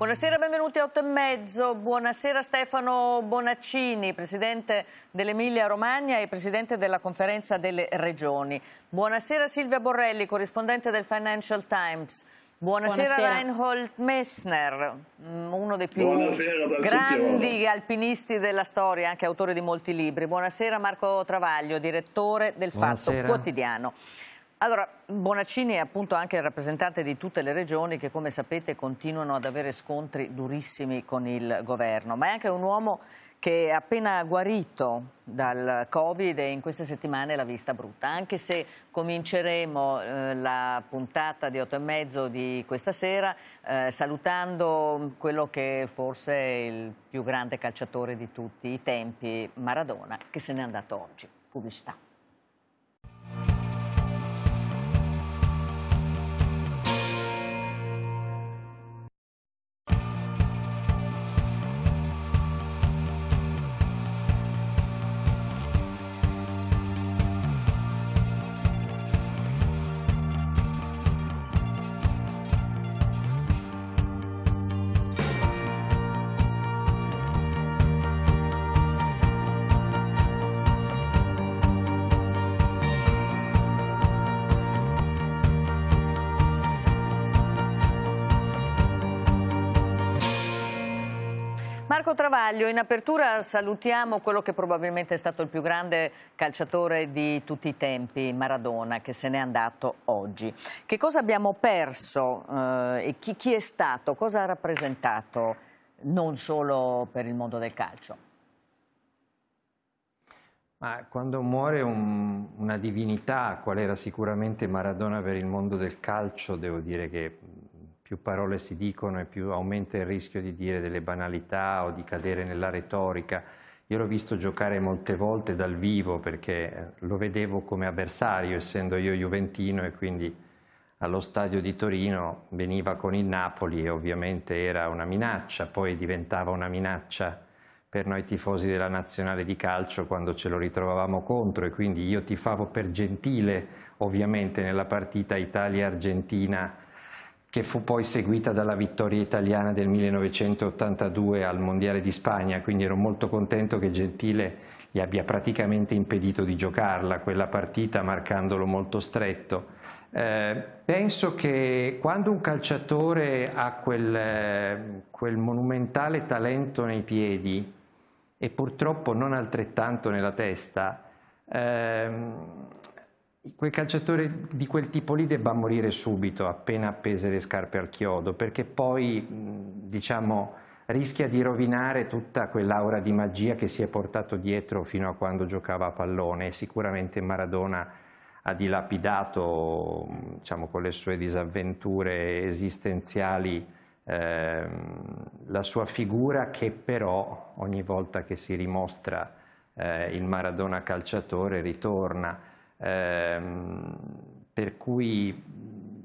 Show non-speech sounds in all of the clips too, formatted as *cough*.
Buonasera, benvenuti a 8 e mezzo. Buonasera Stefano Bonaccini, presidente dell'Emilia Romagna e presidente della conferenza delle regioni. Buonasera Silvia Borrelli, corrispondente del Financial Times. Buonasera, Buonasera. Reinhold Messner, mm, uno dei più grandi alpinisti della storia, anche autore di molti libri. Buonasera Marco Travaglio, direttore del Buonasera. Fatto Quotidiano. Allora, Bonaccini è appunto anche il rappresentante di tutte le regioni che come sapete continuano ad avere scontri durissimi con il governo, ma è anche un uomo che è appena guarito dal Covid e in queste settimane l'ha vista brutta, anche se cominceremo eh, la puntata di 8 e mezzo di questa sera eh, salutando quello che forse è il più grande calciatore di tutti i tempi, Maradona, che se n'è andato oggi. Pubblicità. Marco Travaglio, in apertura salutiamo quello che probabilmente è stato il più grande calciatore di tutti i tempi, Maradona, che se n'è andato oggi. Che cosa abbiamo perso eh, e chi, chi è stato? Cosa ha rappresentato non solo per il mondo del calcio? Ma quando muore un, una divinità, qual era sicuramente Maradona per il mondo del calcio, devo dire che più parole si dicono e più aumenta il rischio di dire delle banalità o di cadere nella retorica. Io l'ho visto giocare molte volte dal vivo perché eh, lo vedevo come avversario, essendo io juventino e quindi allo stadio di Torino veniva con il Napoli e ovviamente era una minaccia, poi diventava una minaccia per noi tifosi della nazionale di calcio quando ce lo ritrovavamo contro e quindi io tifavo per Gentile ovviamente nella partita Italia-Argentina che fu poi seguita dalla vittoria italiana del 1982 al Mondiale di Spagna, quindi ero molto contento che Gentile gli abbia praticamente impedito di giocarla quella partita marcandolo molto stretto. Eh, penso che quando un calciatore ha quel, eh, quel monumentale talento nei piedi e purtroppo non altrettanto nella testa, ehm, quel calciatore di quel tipo lì debba morire subito, appena appese le scarpe al chiodo, perché poi diciamo, rischia di rovinare tutta quell'aura di magia che si è portato dietro fino a quando giocava a pallone e sicuramente Maradona ha dilapidato diciamo, con le sue disavventure esistenziali eh, la sua figura che però ogni volta che si rimostra eh, il Maradona calciatore ritorna ehm, per cui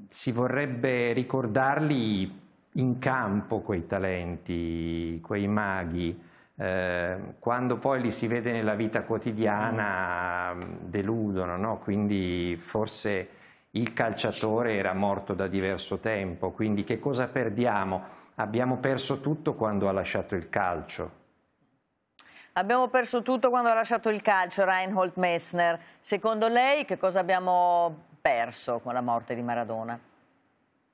si vorrebbe ricordarli in campo quei talenti, quei maghi, eh, quando poi li si vede nella vita quotidiana deludono, no? quindi forse il calciatore era morto da diverso tempo, quindi che cosa perdiamo? Abbiamo perso tutto quando ha lasciato il calcio, Abbiamo perso tutto quando ha lasciato il calcio Reinhold Messner. Secondo lei che cosa abbiamo perso con la morte di Maradona?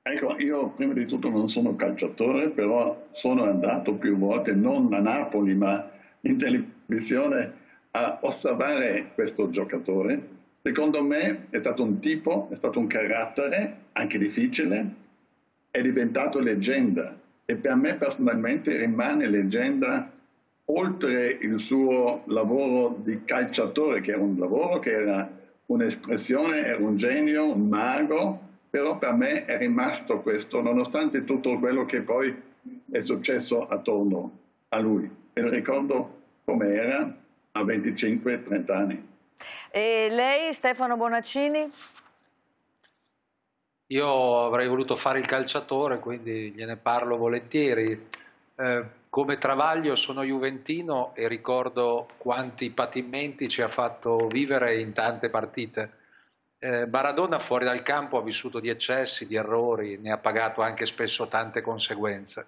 Ecco, io prima di tutto non sono calciatore, però sono andato più volte, non a Napoli, ma in televisione a osservare questo giocatore. Secondo me è stato un tipo, è stato un carattere, anche difficile, è diventato leggenda e per me personalmente rimane leggenda oltre il suo lavoro di calciatore, che era un lavoro, che era un'espressione, era un genio, un mago, però per me è rimasto questo, nonostante tutto quello che poi è successo attorno a lui. E lo ricordo come era a 25-30 anni. E lei, Stefano Bonaccini? Io avrei voluto fare il calciatore, quindi gliene parlo volentieri. Eh, come Travaglio sono juventino e ricordo quanti patimenti ci ha fatto vivere in tante partite. Eh, fuori dal campo ha vissuto di eccessi, di errori, ne ha pagato anche spesso tante conseguenze.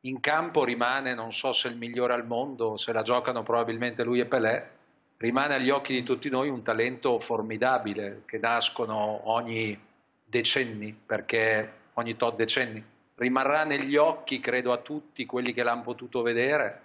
In campo rimane, non so se il migliore al mondo, se la giocano probabilmente lui e Pelé, rimane agli occhi di tutti noi un talento formidabile che nascono ogni decenni, perché ogni tot decenni rimarrà negli occhi, credo a tutti quelli che l'hanno potuto vedere.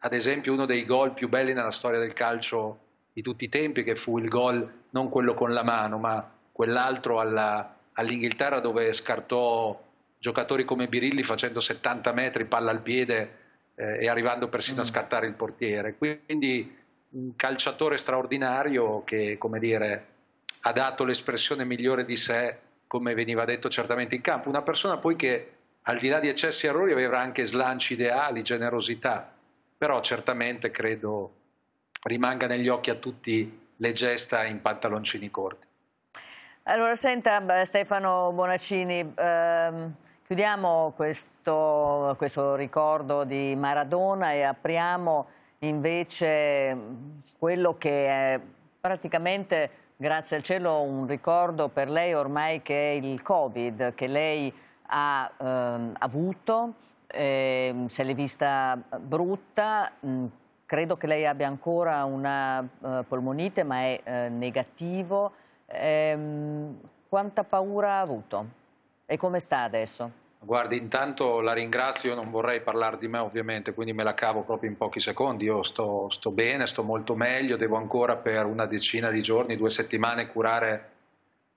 Ad esempio, uno dei gol più belli nella storia del calcio di tutti i tempi, che fu il gol non quello con la mano, ma quell'altro alla, all'Inghilterra dove scartò giocatori come Birilli facendo 70 metri palla al piede eh, e arrivando persino mm. a scattare il portiere. Quindi un calciatore straordinario che, come dire, ha dato l'espressione migliore di sé, come veniva detto certamente in campo. Una persona poi che al di là di eccessi e errori, aveva anche slanci ideali, generosità, però certamente credo rimanga negli occhi a tutti le gesta in pantaloncini corti. Allora, senta Stefano Bonaccini, ehm, chiudiamo questo, questo ricordo di Maradona e apriamo invece mm, quello che è praticamente, grazie al cielo, un ricordo per lei ormai che è il Covid, che lei ha ehm, avuto, eh, se l'è vista brutta, mh, mm, credo che lei abbia ancora una eh, polmonite ma è eh, negativo. Ehm, quanta paura ha avuto e come sta adesso? Guardi, intanto la ringrazio, non vorrei parlare di me ovviamente, quindi me la cavo proprio in pochi secondi. Io sto, sto bene, sto molto meglio, devo ancora per una decina di giorni, due settimane curare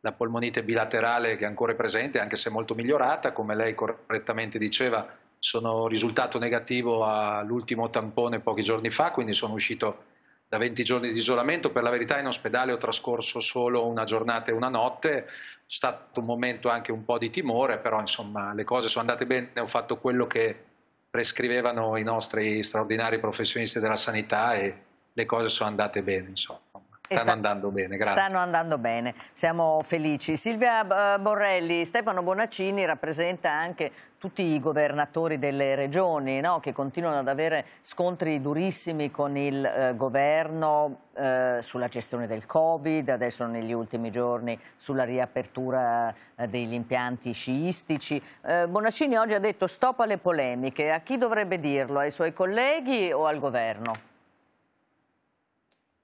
la polmonite bilaterale che è ancora presente, anche se molto migliorata, come lei correttamente diceva, sono risultato negativo all'ultimo tampone pochi giorni fa, quindi sono uscito da 20 giorni di isolamento, per la verità in ospedale ho trascorso solo una giornata e una notte, è stato un momento anche un po' di timore, però insomma le cose sono andate bene, ho fatto quello che prescrivevano i nostri straordinari professionisti della sanità e le cose sono andate bene. Insomma. Stanno sta... andando bene, grazie. Stanno andando bene, siamo felici. Silvia eh, Borrelli, Stefano Bonaccini rappresenta anche tutti i governatori delle regioni no? che continuano ad avere scontri durissimi con il eh, governo eh, sulla gestione del Covid, adesso negli ultimi giorni sulla riapertura eh, degli impianti sciistici. Eh, Bonaccini oggi ha detto stop alle polemiche, a chi dovrebbe dirlo? Ai suoi colleghi o al governo?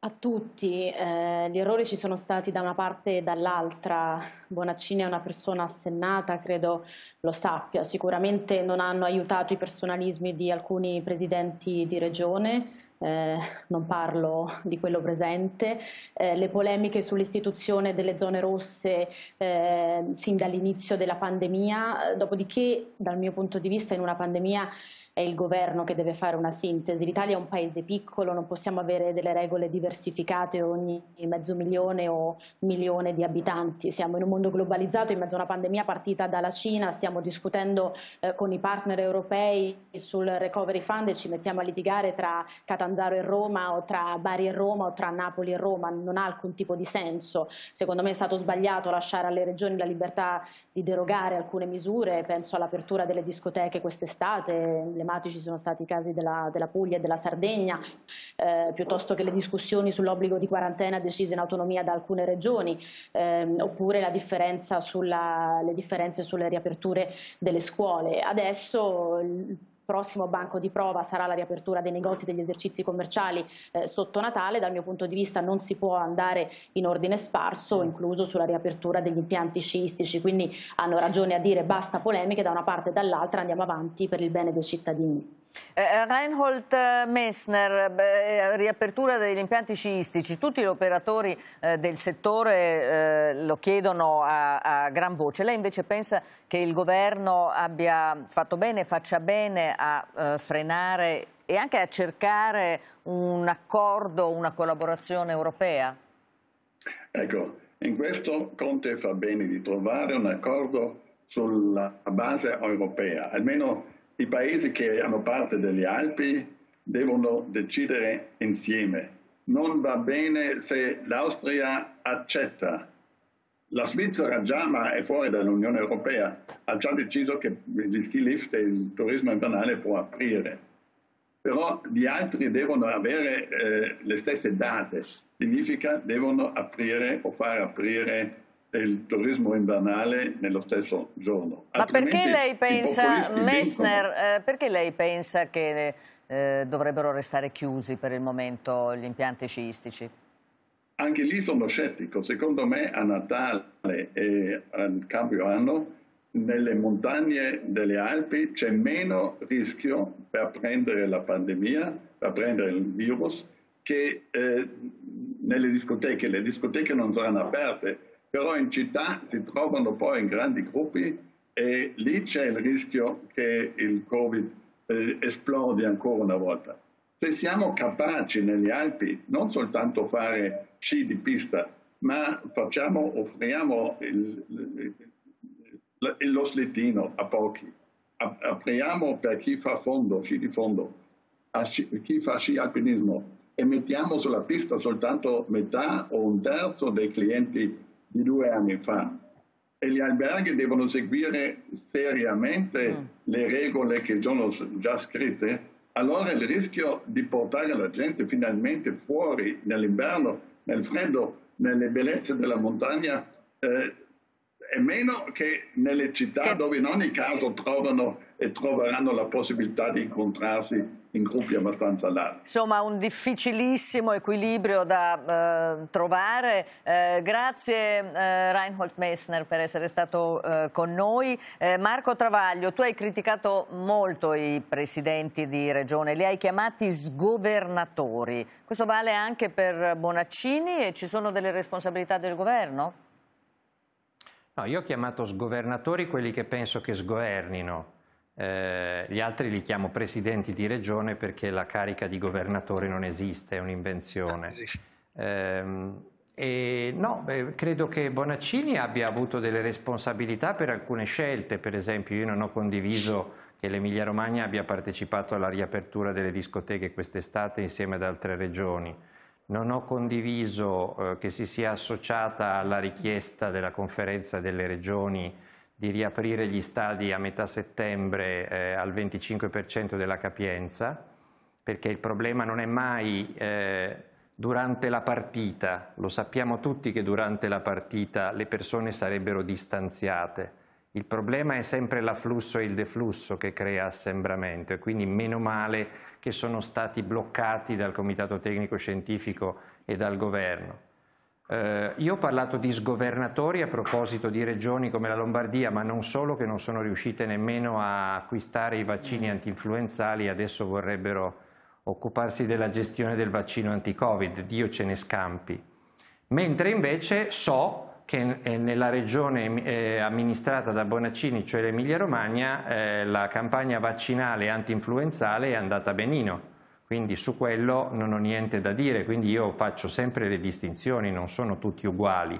A tutti, eh, gli errori ci sono stati da una parte e dall'altra. Bonaccini è una persona assennata, credo lo sappia. Sicuramente non hanno aiutato i personalismi di alcuni presidenti di regione, eh, non parlo di quello presente. Eh, le polemiche sull'istituzione delle zone rosse eh, sin dall'inizio della pandemia, eh, dopodiché dal mio punto di vista in una pandemia è il governo che deve fare una sintesi. L'Italia è un paese piccolo, non possiamo avere delle regole diversificate ogni mezzo milione o milione di abitanti. Siamo in un mondo globalizzato, in mezzo a una pandemia partita dalla Cina, stiamo discutendo eh, con i partner europei sul recovery fund e ci mettiamo a litigare tra Catanzaro e Roma o tra Bari e Roma o tra Napoli e Roma, non ha alcun tipo di senso. Secondo me è stato sbagliato lasciare alle regioni la libertà di derogare alcune misure, penso all'apertura delle discoteche quest'estate, le drammatici sono stati i casi della, della Puglia e della Sardegna, eh, piuttosto che le discussioni sull'obbligo di quarantena decise in autonomia da alcune regioni, ehm, oppure sulla, le differenze sulle riaperture delle scuole. Adesso prossimo banco di prova sarà la riapertura dei negozi e degli esercizi commerciali eh, sotto Natale, dal mio punto di vista non si può andare in ordine sparso, incluso sulla riapertura degli impianti sciistici, quindi hanno ragione a dire basta polemiche da una parte e dall'altra, andiamo avanti per il bene dei cittadini. Eh, eh, Reinhold Messner, beh, eh, riapertura degli impianti sciistici, tutti gli operatori eh, del settore eh, lo chiedono a, a, gran voce, lei invece pensa che il governo abbia fatto bene, faccia bene a eh, frenare e anche a cercare un accordo, una collaborazione europea? Ecco, in questo Conte fa bene di trovare un accordo sulla base europea, almeno i paesi che hanno parte delle Alpi devono decidere insieme. Non va bene se l'Austria accetta. La Svizzera già, ma è fuori dall'Unione Europea, ha già deciso che gli ski lift e il turismo invernale può aprire. Però gli altri devono avere eh, le stesse date, significa devono aprire o far aprire il turismo invernale nello stesso giorno. Ma perché lei, pensa, Messner, eh, perché lei pensa, che eh, dovrebbero restare chiusi per il momento gli impianti sciistici? Anche lì sono scettico. Secondo me a Natale e a anno nelle montagne delle Alpi c'è meno rischio per prendere la pandemia, per prendere il virus, che eh, nelle discoteche. Le discoteche non saranno aperte però in città si trovano poi in grandi gruppi e lì c'è il rischio che il Covid eh, esplodi ancora una volta. Se siamo capaci negli Alpi non soltanto fare sci di pista, ma facciamo, offriamo il, il, lo slittino a pochi, apriamo per chi fa fondo, sci di fondo, a sci, chi fa sci alpinismo e mettiamo sulla pista soltanto metà o un terzo dei clienti di due anni fa e gli alberghi devono seguire seriamente mm. le regole che sono già scritte, allora il rischio di portare la gente finalmente fuori nell'inverno, nel freddo, nelle bellezze della montagna eh, e meno che nelle città dove in ogni caso trovano e troveranno la possibilità di incontrarsi in gruppi abbastanza larghi. Insomma un difficilissimo equilibrio da eh, trovare. Eh, grazie eh, Reinhold Messner per essere stato eh, con noi. Eh, Marco Travaglio, tu hai criticato molto i presidenti di regione, li hai chiamati sgovernatori. Questo vale anche per Bonaccini e ci sono delle responsabilità del governo? No, io ho chiamato sgovernatori quelli che penso che sgovernino, eh, gli altri li chiamo presidenti di regione perché la carica di governatore non esiste, è un'invenzione. Eh, e no, beh, credo che Bonaccini abbia avuto delle responsabilità per alcune scelte, per esempio io non ho condiviso che l'Emilia Romagna abbia partecipato alla riapertura delle discoteche quest'estate insieme ad altre regioni non ho condiviso eh, che si sia associata alla richiesta della conferenza delle regioni di riaprire gli stadi a metà settembre eh, al 25% della capienza, perché il problema non è mai eh, durante la partita, lo sappiamo tutti che durante la partita le persone sarebbero distanziate, il problema è sempre l'afflusso e il deflusso che crea assembramento e quindi meno male che sono stati bloccati dal Comitato Tecnico Scientifico e dal Governo. Eh, io ho parlato di sgovernatori a proposito di regioni come la Lombardia, ma non solo che non sono riuscite nemmeno a acquistare i vaccini mm. antinfluenzali e adesso vorrebbero occuparsi della gestione del vaccino anti-Covid, Dio ce ne scampi. Mentre invece so che eh, nella regione eh, amministrata da Bonaccini, cioè l'Emilia Romagna, eh, la campagna vaccinale anti-influenzale è andata benino. Quindi su quello non ho niente da dire, quindi io faccio sempre le distinzioni, non sono tutti uguali.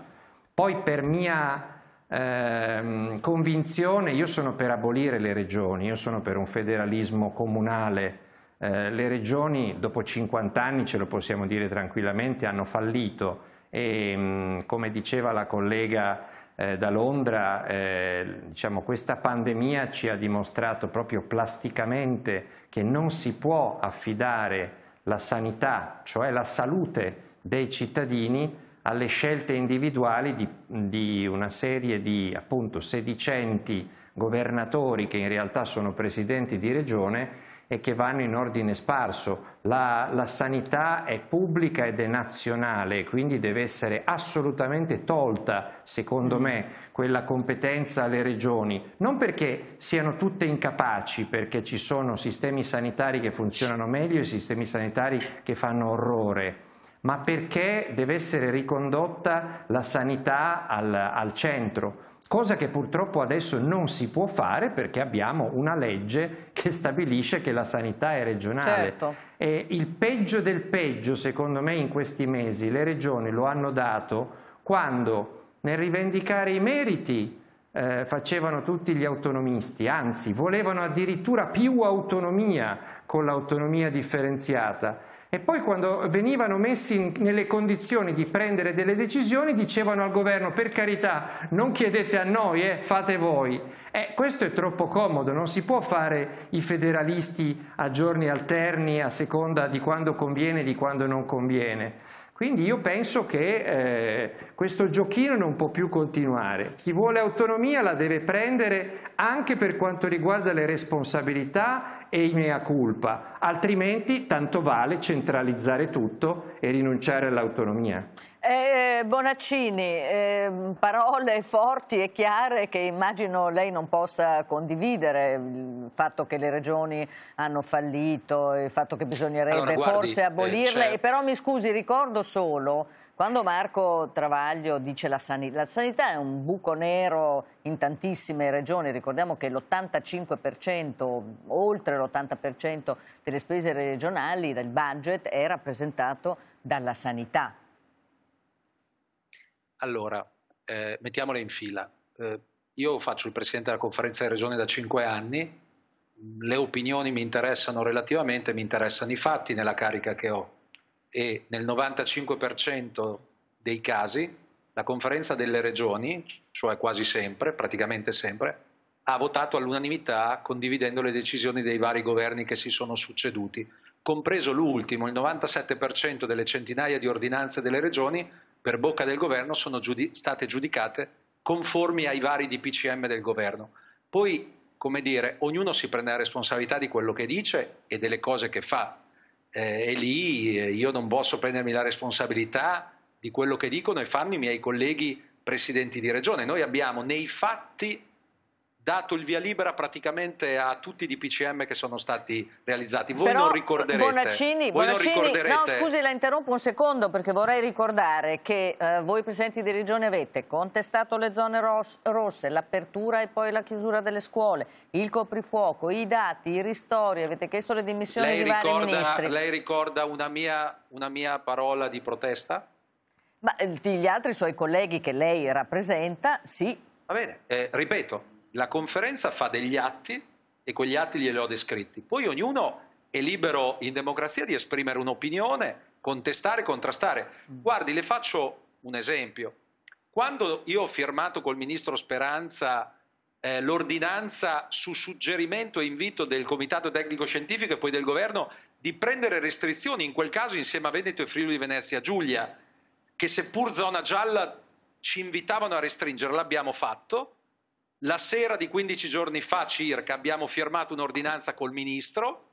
Poi per mia eh, convinzione io sono per abolire le regioni, io sono per un federalismo comunale. Eh, le regioni dopo 50 anni, ce lo possiamo dire tranquillamente, hanno fallito e mm, come diceva la collega eh, da Londra, eh, diciamo, questa pandemia ci ha dimostrato proprio plasticamente che non si può affidare la sanità, cioè la salute dei cittadini, alle scelte individuali di, di una serie di appunto, sedicenti governatori che in realtà sono presidenti di regione e che vanno in ordine sparso. La, la sanità è pubblica ed è nazionale, quindi deve essere assolutamente tolta, secondo me, quella competenza alle regioni. Non perché siano tutte incapaci, perché ci sono sistemi sanitari che funzionano meglio e sistemi sanitari che fanno orrore ma perché deve essere ricondotta la sanità al, al centro, cosa che purtroppo adesso non si può fare perché abbiamo una legge che stabilisce che la sanità è regionale. Certo. E il peggio del peggio, secondo me, in questi mesi le regioni lo hanno dato quando nel rivendicare i meriti eh, facevano tutti gli autonomisti, anzi volevano addirittura più autonomia con l'autonomia differenziata e poi quando venivano messi in, nelle condizioni di prendere delle decisioni dicevano al governo per carità non chiedete a noi, eh, fate voi. Eh, questo è troppo comodo, non si può fare i federalisti a giorni alterni a seconda di quando conviene e di quando non conviene. Quindi io penso che eh, questo giochino non può più continuare. Chi vuole autonomia la deve prendere anche per quanto riguarda le responsabilità e i mea culpa, altrimenti tanto vale centralizzare tutto e rinunciare all'autonomia. Eh, Bonaccini, eh, parole forti e chiare che immagino lei non possa condividere, il fatto che le regioni hanno fallito, il fatto che bisognerebbe allora, guardi, forse eh, abolirle, eh, però mi scusi, ricordo solo quando Marco Travaglio dice la sanità, la sanità è un buco nero in tantissime regioni, ricordiamo che l'85%, oltre l'80% delle spese regionali del budget è rappresentato dalla sanità. Allora, eh, mettiamole in fila. Eh, io faccio il presidente della conferenza delle regioni da cinque anni, le opinioni mi interessano relativamente, mi interessano i fatti nella carica che ho e nel 95% dei casi la conferenza delle regioni, cioè quasi sempre, praticamente sempre, ha votato all'unanimità condividendo le decisioni dei vari governi che si sono succeduti, compreso l'ultimo, il 97% delle centinaia di ordinanze delle regioni per bocca del governo sono giudi state giudicate conformi ai vari DPCM del governo. Poi, come dire, ognuno si prende la responsabilità di quello che dice e delle cose che fa, eh, e lì eh, io non posso prendermi la responsabilità di quello che dicono e fanno i miei colleghi presidenti di regione. Noi abbiamo nei fatti dato il via libera praticamente a tutti i DPCM che sono stati realizzati. Voi Però, non ricorderete... Bonaccini, voi Bonaccini non ricorderete... no scusi la interrompo un secondo perché vorrei ricordare che eh, voi Presidenti di Regione avete contestato le zone ros rosse, l'apertura e poi la chiusura delle scuole, il coprifuoco, i dati, i ristori, avete chiesto le dimissioni lei di ricorda, vari ministri. Lei ricorda una mia, una mia parola di protesta? Ma eh, gli altri suoi colleghi che lei rappresenta, sì. Va bene, eh, ripeto, la conferenza fa degli atti e quegli atti glieli ho descritti. Poi ognuno è libero in democrazia di esprimere un'opinione, contestare, contrastare. Mm. Guardi, le faccio un esempio. Quando io ho firmato col ministro Speranza eh, l'ordinanza su suggerimento e invito del Comitato Tecnico Scientifico e poi del Governo di prendere restrizioni, in quel caso insieme a Veneto e Friuli Venezia Giulia, che seppur zona gialla ci invitavano a restringere, l'abbiamo fatto, la sera di 15 giorni fa circa abbiamo firmato un'ordinanza col ministro,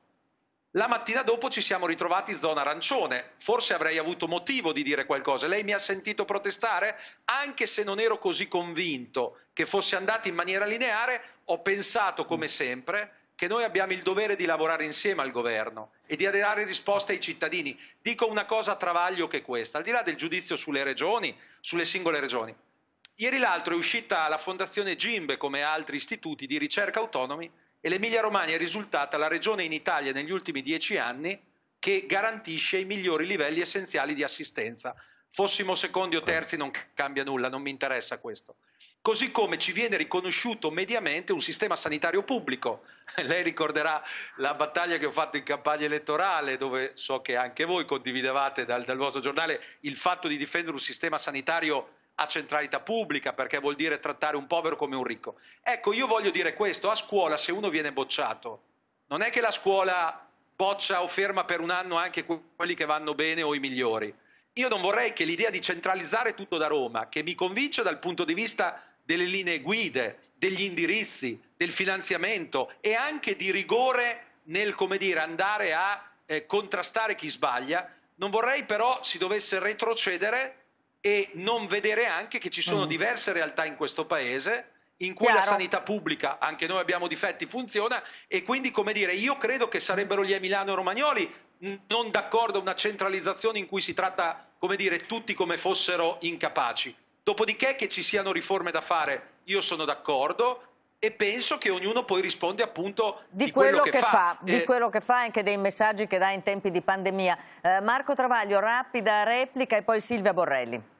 la mattina dopo ci siamo ritrovati in zona arancione, forse avrei avuto motivo di dire qualcosa, lei mi ha sentito protestare, anche se non ero così convinto che fosse andata in maniera lineare, ho pensato come sempre che noi abbiamo il dovere di lavorare insieme al governo e di dare risposte ai cittadini. Dico una cosa a travaglio che è questa, al di là del giudizio sulle regioni, sulle singole regioni. Ieri l'altro è uscita la Fondazione Gimbe come altri istituti di ricerca autonomi e l'Emilia Romagna è risultata la regione in Italia negli ultimi dieci anni che garantisce i migliori livelli essenziali di assistenza. Fossimo secondi o terzi non cambia nulla, non mi interessa questo. Così come ci viene riconosciuto mediamente un sistema sanitario pubblico. *laughs* Lei ricorderà la battaglia che ho fatto in campagna elettorale, dove so che anche voi condividevate dal, dal vostro giornale il fatto di difendere un sistema sanitario pubblico a centralità pubblica, perché vuol dire trattare un povero come un ricco. Ecco, io voglio dire questo, a scuola se uno viene bocciato, non è che la scuola boccia o ferma per un anno anche quelli che vanno bene o i migliori. Io non vorrei che l'idea di centralizzare tutto da Roma, che mi convince dal punto di vista delle linee guide, degli indirizzi, del finanziamento e anche di rigore nel come dire, andare a eh, contrastare chi sbaglia, non vorrei però si dovesse retrocedere e non vedere anche che ci sono mm. diverse realtà in questo paese in cui Chiaro. la sanità pubblica, anche noi abbiamo difetti, funziona e quindi come dire, io credo che sarebbero gli Emiliano Romagnoli non d'accordo a una centralizzazione in cui si tratta, come dire, tutti come fossero incapaci. Dopodiché che ci siano riforme da fare, io sono d'accordo, e penso che ognuno poi risponde appunto di, di quello, quello, che, fa. fa eh... Di quello che fa anche dei messaggi che dà in tempi di pandemia. Eh, Marco Travaglio, rapida replica e poi Silvia Borrelli.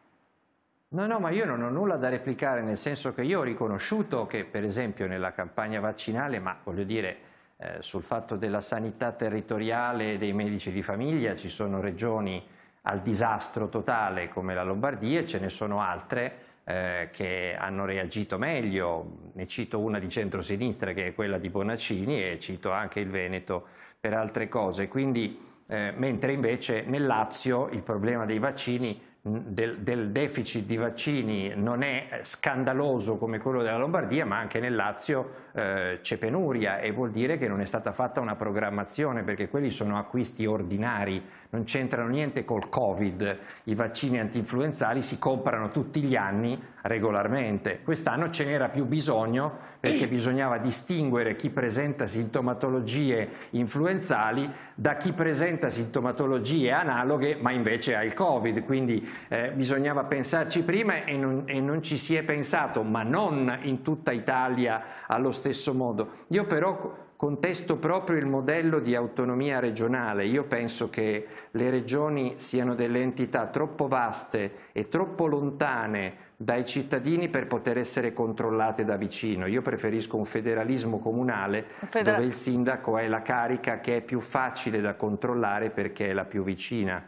No, no, ma io non ho nulla da replicare, nel senso che io ho riconosciuto che, per esempio, nella campagna vaccinale, ma voglio dire, eh, sul fatto della sanità territoriale dei medici di famiglia ci sono regioni al disastro totale come la Lombardia e ce ne sono altre eh, che hanno reagito meglio, ne cito una di centrosinistra che è quella di Bonaccini e cito anche il Veneto per altre cose, Quindi, eh, mentre invece nel Lazio il problema dei vaccini del, del, deficit di vaccini non è scandaloso come quello della Lombardia, ma anche nel Lazio eh, c'è penuria e vuol dire che non è stata fatta una programmazione perché quelli sono acquisti ordinari, non c'entrano niente col Covid. I vaccini antinfluenzali si comprano tutti gli anni regolarmente. Quest'anno ce n'era più bisogno perché bisognava distinguere chi presenta sintomatologie influenzali da chi presenta sintomatologie analoghe ma invece ha il Covid. Quindi eh, bisognava pensarci prima e non, e non, ci si è pensato, ma non in tutta Italia allo stesso modo. Io però contesto proprio il modello di autonomia regionale, io penso che le regioni siano delle entità troppo vaste e troppo lontane dai cittadini per poter essere controllate da vicino. Io preferisco un federalismo comunale Federal... dove il sindaco è la carica che è più facile da controllare perché è la più vicina.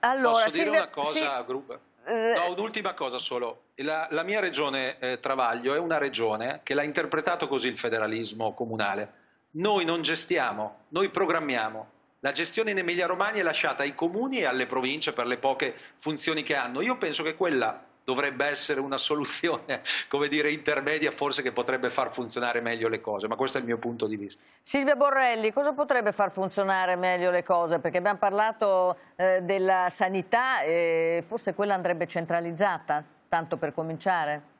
Allora, Posso dire una cosa, sì. Gruppo? Eh, no, un'ultima cosa solo. La, la mia regione eh, Travaglio è una regione che l'ha interpretato così il federalismo comunale. Noi non gestiamo, noi programmiamo. La gestione in Emilia Romagna è lasciata ai comuni e alle province per le poche funzioni che hanno. Io penso che quella dovrebbe essere una soluzione, *laughs* come dire, intermedia forse che potrebbe far funzionare meglio le cose, ma questo è il mio punto di vista. Silvia Borrelli, cosa potrebbe far funzionare meglio le cose? Perché abbiamo parlato eh, della sanità e forse quella andrebbe centralizzata, tanto per cominciare.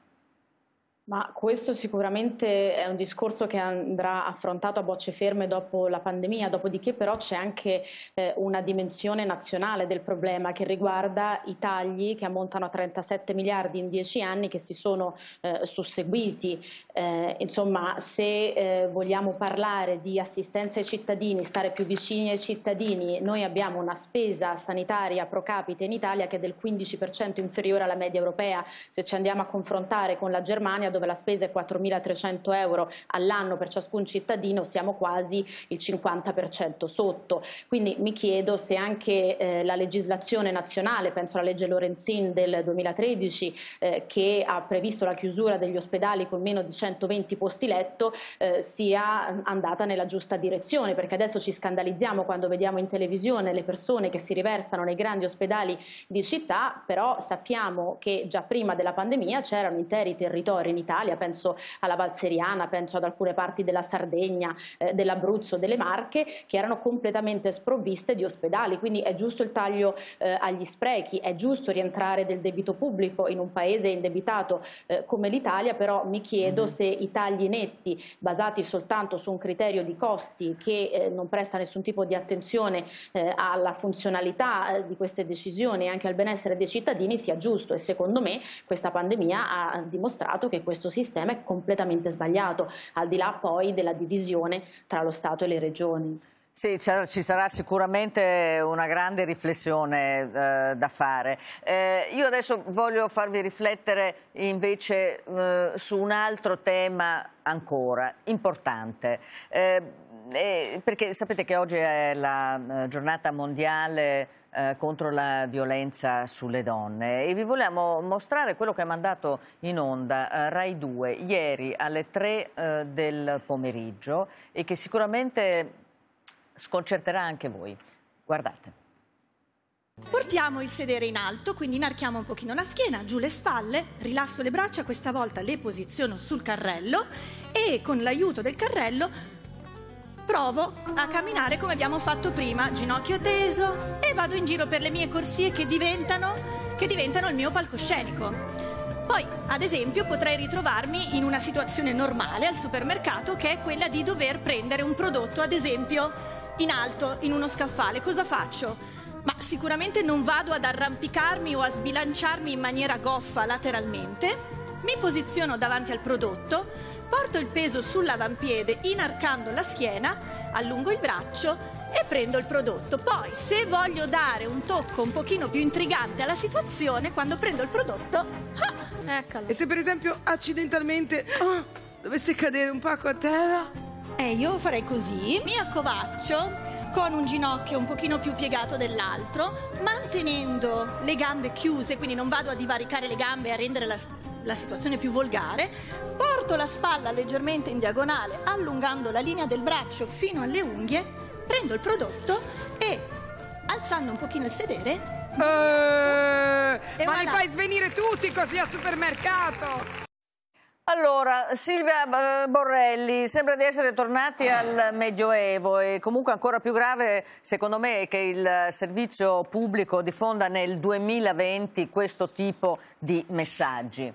Ma questo sicuramente è un discorso che andrà affrontato a bocce ferme dopo la pandemia, dopodiché però c'è anche eh, una dimensione nazionale del problema che riguarda i tagli che ammontano a 37 miliardi in dieci anni che si sono eh, susseguiti. Eh, insomma, se eh, vogliamo parlare di assistenza ai cittadini, stare più vicini ai cittadini, noi abbiamo una spesa sanitaria pro capite in Italia che è del 15% inferiore alla media europea. Se ci andiamo a confrontare con la Germania, dove la spesa è 4.300 euro all'anno per ciascun cittadino, siamo quasi il 50% sotto. Quindi mi chiedo se anche eh, la legislazione nazionale, penso alla legge Lorenzin del 2013, eh, che ha previsto la chiusura degli ospedali con meno di 120 posti letto, eh, sia andata nella giusta direzione, perché adesso ci scandalizziamo quando vediamo in televisione le persone che si riversano nei grandi ospedali di città, però sappiamo che già prima della pandemia c'erano interi territori in Italia d'Italia, penso alla Valseriana, penso ad alcune parti della Sardegna, eh, dell'Abruzzo, delle Marche, che erano completamente sprovviste di ospedali. Quindi è giusto il taglio eh, agli sprechi, è giusto rientrare del debito pubblico in un paese indebitato eh, come l'Italia, però mi chiedo mm -hmm. se i tagli netti basati soltanto su un criterio di costi che eh, non presta nessun tipo di attenzione eh, alla funzionalità eh, di queste decisioni e anche al benessere dei cittadini sia giusto e secondo me questa pandemia ha dimostrato che questo questo sistema è completamente sbagliato, al di là poi della divisione tra lo Stato e le regioni. Sì, ci sarà sicuramente una grande riflessione eh, da fare. Eh, io adesso voglio farvi riflettere invece eh, su un altro tema ancora importante. Eh, perché sapete che oggi è la eh, giornata mondiale eh, contro la violenza sulle donne e vi vogliamo mostrare quello che ha mandato in onda eh, Rai 2 ieri alle 3 eh, del pomeriggio e che sicuramente sconcerterà anche voi. Guardate. Portiamo il sedere in alto, quindi inarchiamo un pochino la schiena, giù le spalle, rilasso le braccia, questa volta le posiziono sul carrello e con l'aiuto del carrello provo a camminare come abbiamo fatto prima, ginocchio teso e vado in giro per le mie corsie che diventano, che diventano il mio palcoscenico. Poi, ad esempio, potrei ritrovarmi in una situazione normale al supermercato che è quella di dover prendere un prodotto, ad esempio, in alto, in uno scaffale. Cosa faccio? Ma sicuramente non vado ad arrampicarmi o a sbilanciarmi in maniera goffa lateralmente. Mi posiziono davanti al prodotto, porto il peso sull'avampiede inarcando la schiena, allungo il braccio e prendo il prodotto. Poi, se voglio dare un tocco un pochino più intrigante alla situazione, quando prendo il prodotto... Ah, eccolo. E se per esempio accidentalmente oh, dovesse cadere un pacco a terra? Eh, io farei così. Mi accovaccio con un ginocchio un pochino più piegato dell'altro, mantenendo le gambe chiuse, quindi non vado a divaricare le gambe e a rendere la, la situazione più volgare. Poi Porto la spalla leggermente in diagonale, allungando la linea del braccio fino alle unghie, prendo il prodotto e, alzando un pochino il sedere... Eh, ma li fai svenire tutti così al supermercato! Allora, Silvia eh, Borrelli, sembra di essere tornati al Medioevo e comunque ancora più grave secondo me è che il servizio pubblico diffonda nel 2020 questo tipo di messaggi.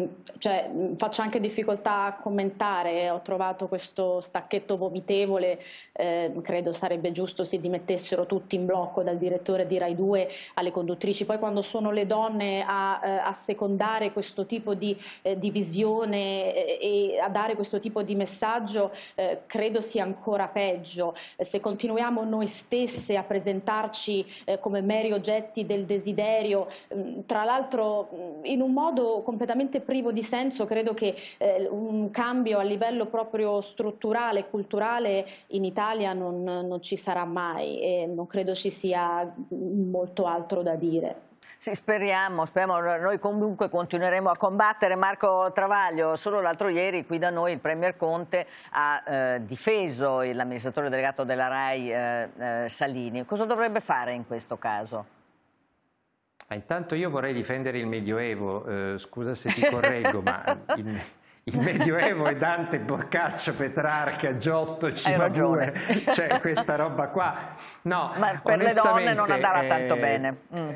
Ehm, cioè, faccio anche difficoltà a commentare, eh, ho trovato questo stacchetto vomitevole, eh, credo sarebbe giusto se dimettessero tutti in blocco dal direttore di Rai 2 alle conduttrici, poi quando sono le donne a, eh, a secondare questo tipo di eh, divisione eh, e a dare questo tipo di messaggio credo sia ancora peggio, se continuiamo noi stesse a presentarci come meri oggetti del desiderio, tra l'altro in un modo completamente privo di senso, credo che eh, un cambio a livello proprio strutturale, culturale in Italia non, non ci sarà mai e non credo ci sia molto altro da dire. Sì, speriamo, speriamo, noi comunque continueremo a combattere. Marco Travaglio, solo l'altro ieri qui da noi il Premier Conte ha eh, difeso l'amministratore delegato della RAI eh, eh, Salini. Cosa dovrebbe fare in questo caso? Ma ah, intanto io vorrei difendere il Medioevo, eh, scusa se ti correggo, ma il, il Medioevo è Dante, Boccaccio, Petrarca, Giotto, Cimabue, cioè questa roba qua. No, ma per le donne non andava è, tanto eh, bene. Mm.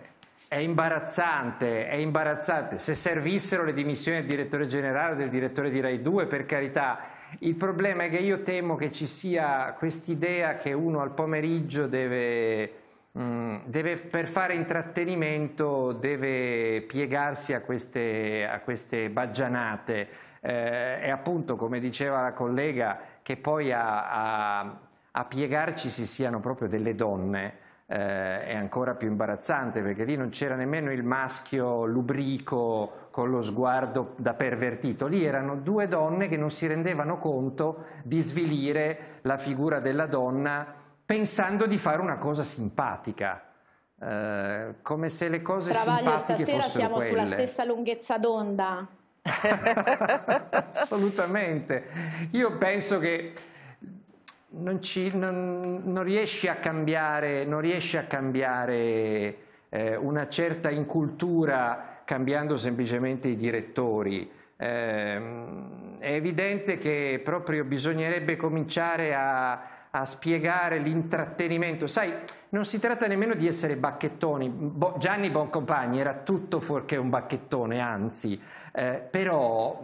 È imbarazzante, è imbarazzante. Se servissero le dimissioni del direttore generale, o del direttore di Rai 2, per carità, il problema è che io temo che ci sia quest'idea che uno al pomeriggio deve Mm, deve, per fare intrattenimento deve piegarsi a queste, a queste baggianate eh, e appunto come diceva la collega che poi a, a, a piegarci si siano proprio delle donne eh, è ancora più imbarazzante perché lì non c'era nemmeno il maschio lubrico con lo sguardo da pervertito, lì erano due donne che non si rendevano conto di svilire la figura della donna pensando di fare una cosa simpatica. Eh, come se le cose Travaglio, simpatiche fossero siamo quelle. siamo sulla stessa lunghezza d'onda. *laughs* Assolutamente. Io penso che non, ci, non, non riesci a cambiare, riesci a cambiare eh, una certa incultura cambiando semplicemente i direttori. Eh, è evidente che proprio bisognerebbe cominciare a a spiegare l'intrattenimento. Sai, non si tratta nemmeno di essere bacchettoni. Bo- Gianni Boncompagni era tutto fuorché un bacchettone, anzi, eh, però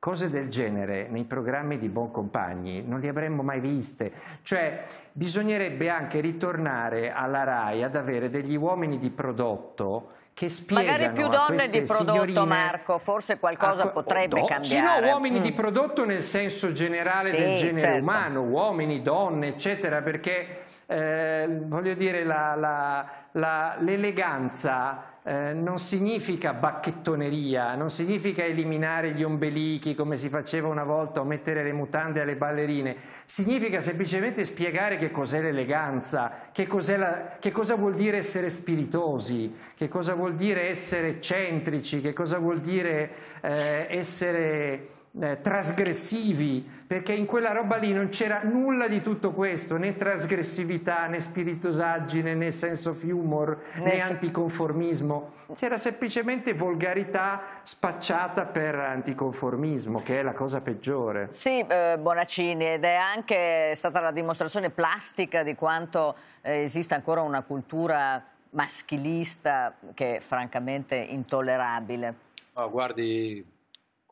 Cose del genere nei programmi di Boncompagni non le avremmo mai viste, cioè bisognerebbe anche ritornare alla RAI ad avere degli uomini di prodotto che spiegano Magari più donne di prodotto Marco, forse qualcosa a, potrebbe do, cambiare. Sì, no, uomini mm. di prodotto nel senso generale sì, del genere certo. umano, uomini, donne, eccetera, perché eh, voglio dire l'eleganza eh, non significa bacchettoneria, non significa eliminare gli ombelichi come si faceva una volta o mettere le mutande alle ballerine, significa semplicemente spiegare che cos'è l'eleganza, che, che, cosa vuol dire essere spiritosi, che cosa vuol dire essere eccentrici, che cosa vuol dire eh, essere eh, trasgressivi, perché in quella roba lì non c'era nulla di tutto questo, né trasgressività, né spiritosaggine, né sense of humor, né, né anticonformismo. C'era semplicemente volgarità spacciata per anticonformismo, che è la cosa peggiore. Sì, eh, Bonaccini, ed è anche stata la dimostrazione plastica di quanto eh, esista ancora una cultura maschilista che è francamente intollerabile. Oh, guardi,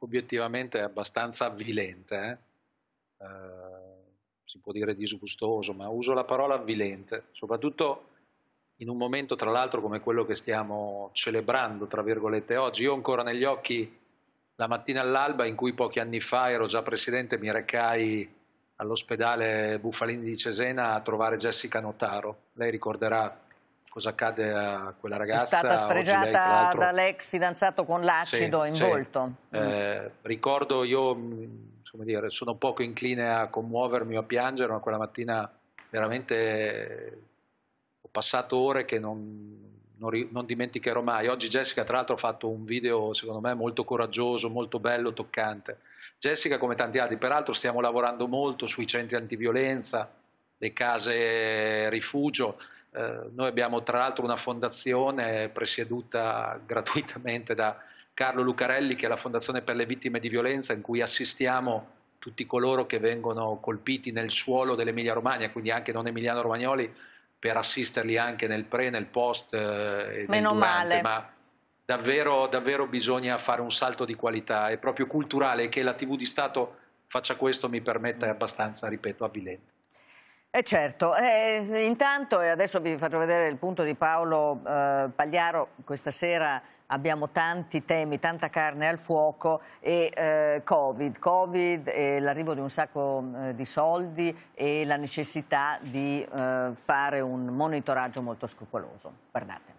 obiettivamente è abbastanza avvilente, eh? Eh, si può dire disgustoso, ma uso la parola avvilente, soprattutto in un momento tra l'altro come quello che stiamo celebrando, tra virgolette, oggi. Io ho ancora negli occhi la mattina all'alba in cui pochi anni fa ero già presidente, mi recai all'ospedale Buffalini di Cesena a trovare Jessica Notaro. Lei ricorderà cosa accade a quella ragazza. È stata sfregiata dall'ex fidanzato con l'acido sì, in sì. volto. Eh, ricordo io, mm, dire, sono poco incline a commuovermi o a piangere, ma quella mattina veramente ho passato ore che non, non, non dimenticherò mai. Oggi Jessica tra l'altro ha fatto un video secondo me molto coraggioso, molto bello, toccante. Jessica come tanti altri, peraltro stiamo lavorando molto sui centri antiviolenza, le case rifugio, eh, noi abbiamo tra l'altro una fondazione presieduta gratuitamente da Carlo Lucarelli, che è la Fondazione per le Vittime di Violenza, in cui assistiamo tutti coloro che vengono colpiti nel suolo dell'Emilia Romagna, quindi anche non emiliano romagnoli, per assisterli anche nel pre, nel post. Eh, Meno durante, male. Ma davvero, davvero bisogna fare un salto di qualità, è proprio culturale che la TV di Stato faccia questo mi permette abbastanza, ripeto, avvilente. Eh certo, eh, intanto e adesso vi faccio vedere il punto di Paolo eh, Pagliaro questa sera abbiamo tanti temi, tanta carne al fuoco e eh, Covid, Covid e l'arrivo di un sacco eh, di soldi e la necessità di eh, fare un monitoraggio molto scrupoloso. Guardate.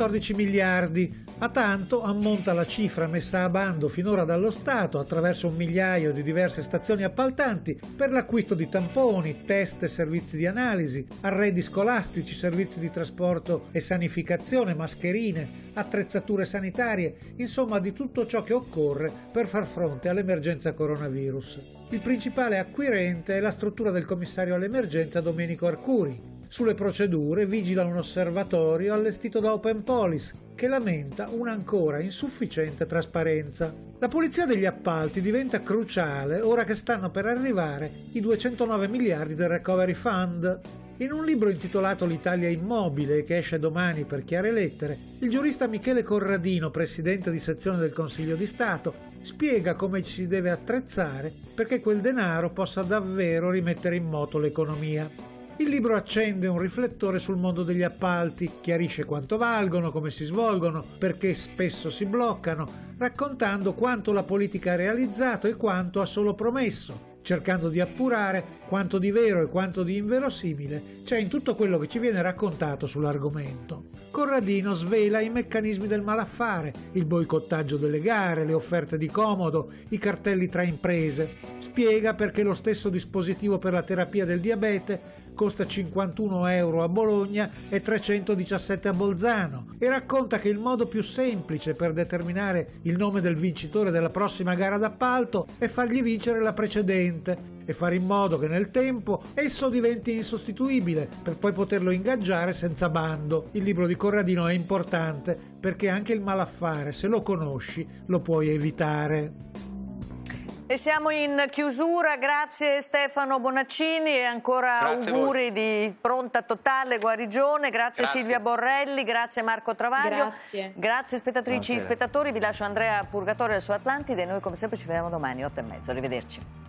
14 miliardi. A tanto ammonta la cifra messa a bando finora dallo Stato attraverso un migliaio di diverse stazioni appaltanti per l'acquisto di tamponi, test e servizi di analisi, arredi scolastici, servizi di trasporto e sanificazione, mascherine, attrezzature sanitarie, insomma di tutto ciò che occorre per far fronte all'emergenza coronavirus. Il principale acquirente è la struttura del commissario all'emergenza Domenico Arcuri, sulle procedure vigila un osservatorio allestito da Open Police che lamenta un'ancora insufficiente trasparenza. La pulizia degli appalti diventa cruciale ora che stanno per arrivare i 209 miliardi del Recovery Fund. In un libro intitolato L'Italia immobile, che esce domani per chiare lettere, il giurista Michele Corradino, presidente di sezione del Consiglio di Stato, spiega come ci si deve attrezzare perché quel denaro possa davvero rimettere in moto l'economia. Il libro accende un riflettore sul mondo degli appalti, chiarisce quanto valgono, come si svolgono, perché spesso si bloccano, raccontando quanto la politica ha realizzato e quanto ha solo promesso, cercando di appurare quanto di vero e quanto di inverosimile c'è in tutto quello che ci viene raccontato sull'argomento. Corradino svela i meccanismi del malaffare, il boicottaggio delle gare, le offerte di comodo, i cartelli tra imprese. Spiega perché lo stesso dispositivo per la terapia del diabete costa 51 euro a Bologna e 317 a Bolzano e racconta che il modo più semplice per determinare il nome del vincitore della prossima gara d'appalto è fargli vincere la precedente e fare in modo che nel tempo esso diventi insostituibile per poi poterlo ingaggiare senza bando. Il libro di Corradino è importante perché anche il malaffare, se lo conosci, lo puoi evitare. E siamo in chiusura, grazie Stefano Bonaccini e ancora grazie auguri di pronta totale guarigione, grazie, grazie, Silvia Borrelli, grazie Marco Travaglio, grazie, grazie spettatrici e spettatori, vi lascio Andrea Purgatore suo Atlantide e noi come sempre ci vediamo domani 8 e mezzo, arrivederci.